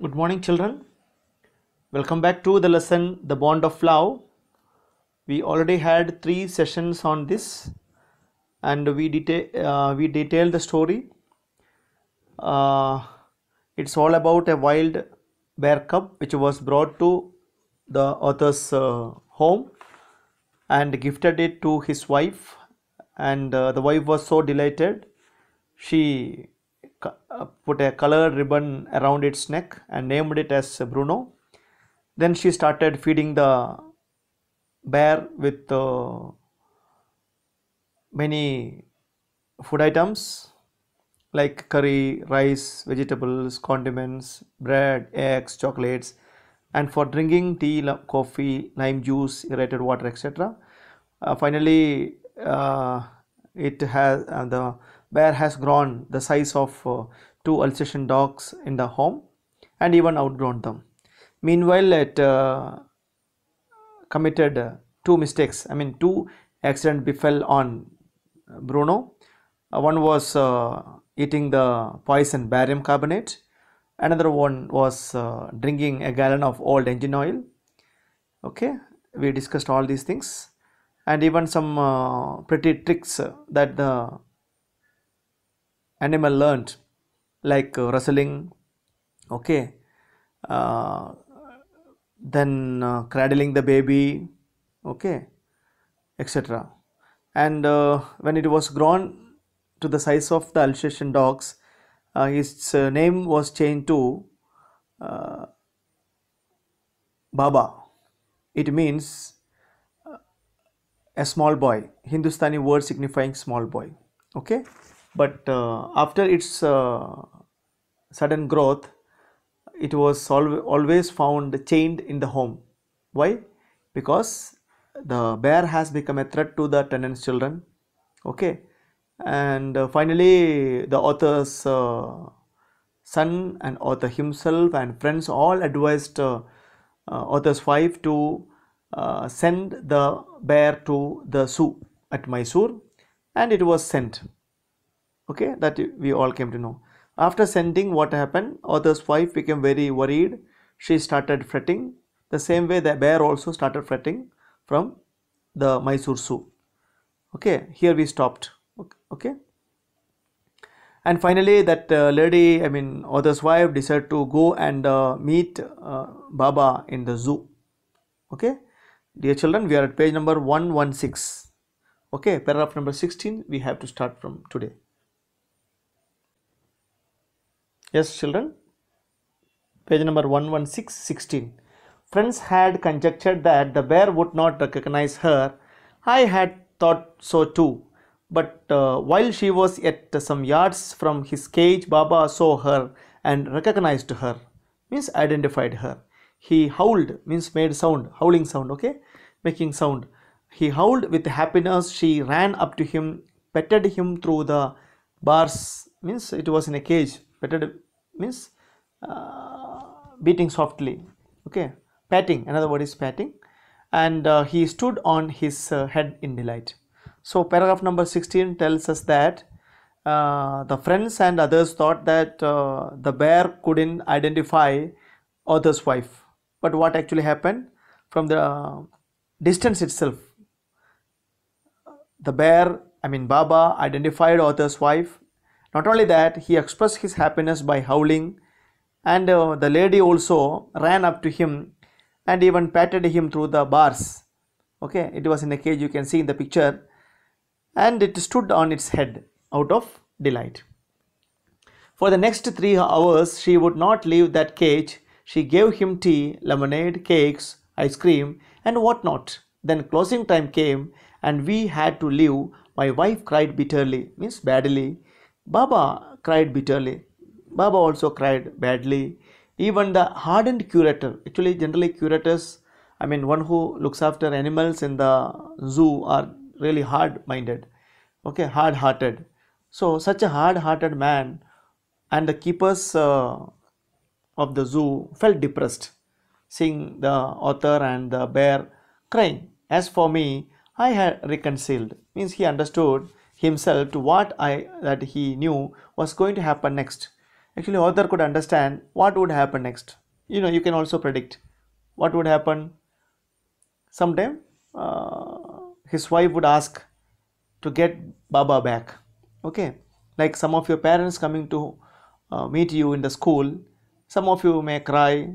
Good morning children. Welcome back to the lesson The Bond of Love. We already had three sessions on this and we, detail uh, we detail the story. Uh, it's all about a wild bear cub which was brought to the author's uh, home and gifted it to his wife and uh, the wife was so delighted she uh, put a colored ribbon around its neck and named it as Bruno. Then she started feeding the bear with uh, many food items like curry, rice, vegetables, condiments, bread, eggs, chocolates, and for drinking tea, coffee, lime juice, aerated water, etc. Uh, finally, uh, it has uh, the bear has grown the size of uh, two Alsatian dogs in the home and even outgrown them. Meanwhile, it uh, committed uh, two mistakes. I mean, two accidents befell on uh, Bruno. Uh, one was eating the poison barium carbonate. Another one was drinking a gallon of old engine oil. Okay, we discussed all these things and even some uh, pretty tricks that the animal learned like uh, wrestling okay uh, then uh, cradling the baby okay etc and uh, when it was grown to the size of the alsatian dogs uh, its uh, name was changed to baba it means a small boy hindustani word signifying small boy okay but uh, after its uh, sudden growth it was always found chained in the home. Why? Because the bear has become a threat to the tenant's children. Okay. And uh, finally, the author's uh, son and author himself and friends all advised uh, uh, author's wife to send the bear to the zoo at Mysore, and it was sent okay that we all came to know after sending what happened Author's wife became very worried she started fretting the same way the bear also started fretting from the Mysore Zoo okay here we stopped okay and finally that uh, lady I mean author's wife decided to go and uh, meet uh, Baba in the zoo okay dear children we are at page number 116 okay paragraph number 16 we have to start from today yes children page number 11616 friends had conjectured that the bear would not recognize her i had thought so too but uh, while she was yet some yards from his cage baba saw her and recognized her means identified her he howled means made sound howling sound okay making sound he howled with happiness she ran up to him petted him through the bars means it was in a cage patted means uh, beating softly okay patting another word is patting and uh, he stood on his uh, head in delight so paragraph number 16 tells us that uh, the friends and others thought that uh, the bear couldn't identify author's wife but what actually happened from the uh, distance itself the bear i mean baba identified author's wife not only that, he expressed his happiness by howling, and uh, the lady also ran up to him and even patted him through the bars. Okay, it was in a cage, you can see in the picture, and it stood on its head out of delight. For the next three hours, she would not leave that cage. She gave him tea, lemonade, cakes, ice cream, and what not. Then closing time came, and we had to leave. My wife cried bitterly, means badly, Baba cried bitterly. Baba also cried badly. Even the hardened curator, actually, generally, curators, I mean, one who looks after animals in the zoo are really hard minded, okay, hard hearted. So, such a hard hearted man and the keepers uh, of the zoo felt depressed, seeing the author and the bear crying. As for me, I had reconciled. Means he understood himself to what I that he knew was going to happen next. Actually, author could understand what would happen next. You know, you can also predict what would happen. Sometime uh, his wife would ask to get Baba back. Okay, like some of your parents coming to uh, meet you in the school. Some of you may cry.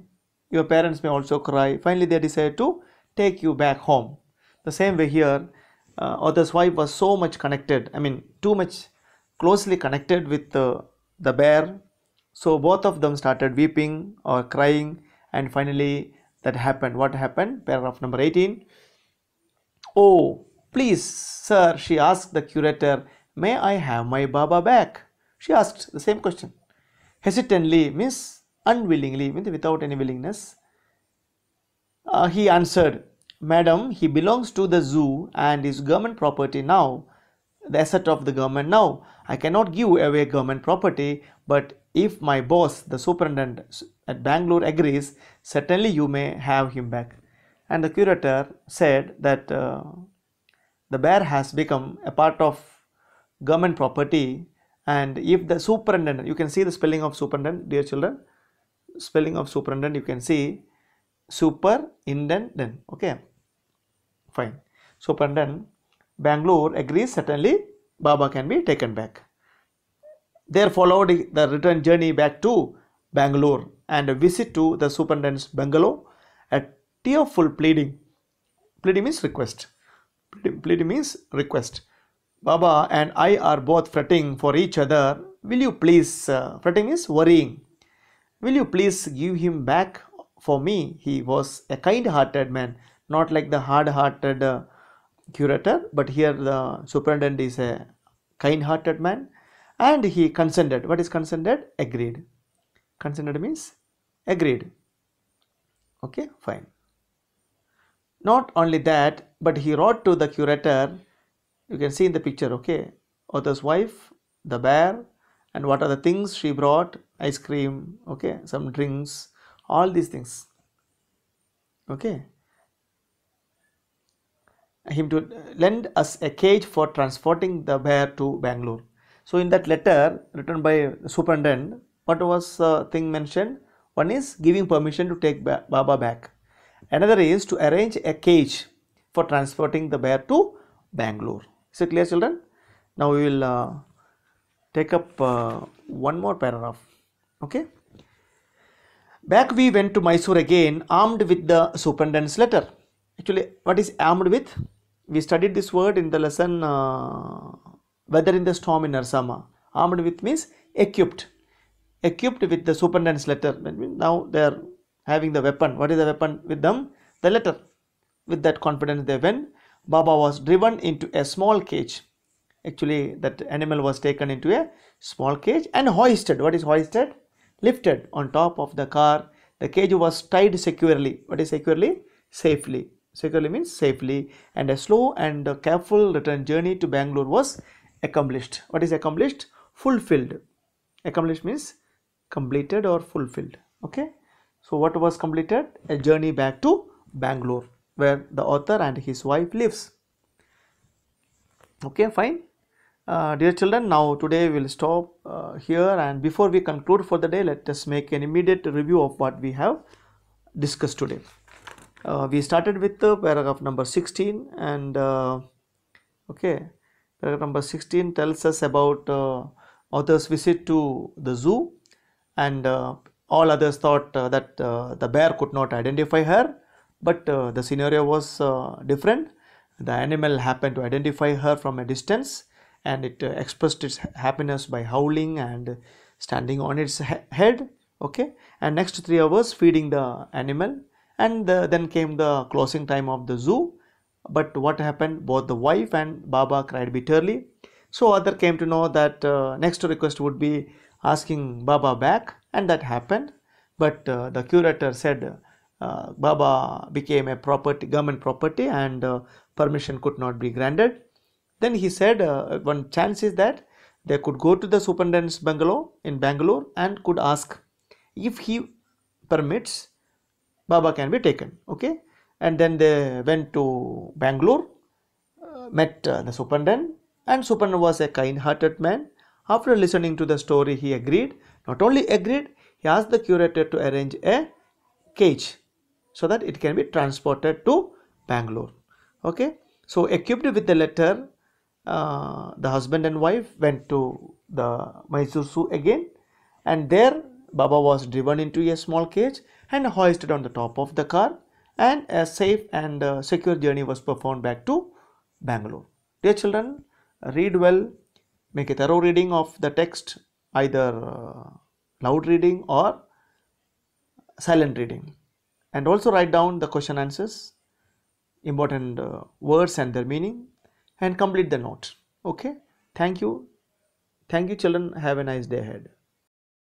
Your parents may also cry. Finally, they decide to take you back home. The same way here, uh, or the swipe was so much connected i mean too much closely connected with the bear so both of them started weeping or crying and finally that happened what happened paragraph number 18 oh please sir she asked the curator may i have my baba back she asked the same question hesitantly miss unwillingly without any willingness uh, he answered Madam, he belongs to the zoo and is government property now, the asset of the government now. I cannot give away government property, but if my boss, the superintendent at Bangalore agrees, certainly you may have him back. And the curator said that uh, the bear has become a part of government property and if the superintendent, you can see the spelling of superintendent dear children, spelling of superintendent you can see superintendent okay fine So, superintendent bangalore agrees certainly baba can be taken back there followed the return journey back to bangalore and a visit to the superintendent's bungalow a tearful pleading pleading means request pleading means request baba and i are both fretting for each other will you please uh, fretting means worrying will you please give him back for me he was a kind-hearted man not like the hard-hearted uh, curator but here the superintendent is a kind-hearted man and he consented what is consented agreed consented means agreed okay fine not only that but he wrote to the curator you can see in the picture okay author's wife the bear and what are the things she brought ice cream okay some drinks all these things okay him to lend us a cage for transporting the bear to Bangalore. So in that letter written by superintendent, what was uh, thing mentioned? One is giving permission to take ba Baba back. Another is to arrange a cage for transporting the bear to Bangalore. Is it clear children? Now we will uh, take up uh, one more paragraph. Okay. Back we went to Mysore again armed with the superintendent's letter actually what is armed with we studied this word in the lesson uh, weather in the storm in Narsama armed with means equipped equipped with the superintendent's letter now they are having the weapon what is the weapon with them the letter with that confidence they went Baba was driven into a small cage actually that animal was taken into a small cage and hoisted what is hoisted lifted on top of the car the cage was tied securely what is securely safely securely means safely and a slow and careful return journey to Bangalore was accomplished. What is accomplished? Fulfilled. Accomplished means completed or fulfilled. Okay. So what was completed? A journey back to Bangalore where the author and his wife lives. Okay, fine. Uh, dear children, now today we will stop uh, here and before we conclude for the day, let us make an immediate review of what we have discussed today uh, we started with the paragraph number 16 and uh, okay paragraph number 16 tells us about uh, author's visit to the zoo and uh, all others thought uh, that uh, the bear could not identify her but the scenario was different the animal happened to identify her from a distance and it expressed its happiness by howling and standing on its he head okay and next three hours feeding the animal and then came the closing time of the zoo but what happened both the wife and baba cried bitterly so other came to know that uh, next request would be asking baba back and that happened but uh, the curator said uh, baba became a property government property and uh, permission could not be granted then he said uh, one chance is that they could go to the superintendent's bungalow in bangalore and could ask if he permits Baba can be taken okay and then they went to Bangalore uh, met uh, the superintendent and superintendent was a kind-hearted man after listening to the story he agreed not only agreed he asked the curator to arrange a cage so that it can be transported to Bangalore okay so equipped with the letter uh, the husband and wife went to the Mysore zoo again and there Baba was driven into a small cage and hoisted on the top of the car and a safe and uh, secure journey was performed back to Bangalore. Dear children, read well, make a thorough reading of the text, either uh, loud reading or silent reading and also write down the question answers, important uh, words and their meaning and complete the note. Okay, thank you. Thank you children, have a nice day ahead.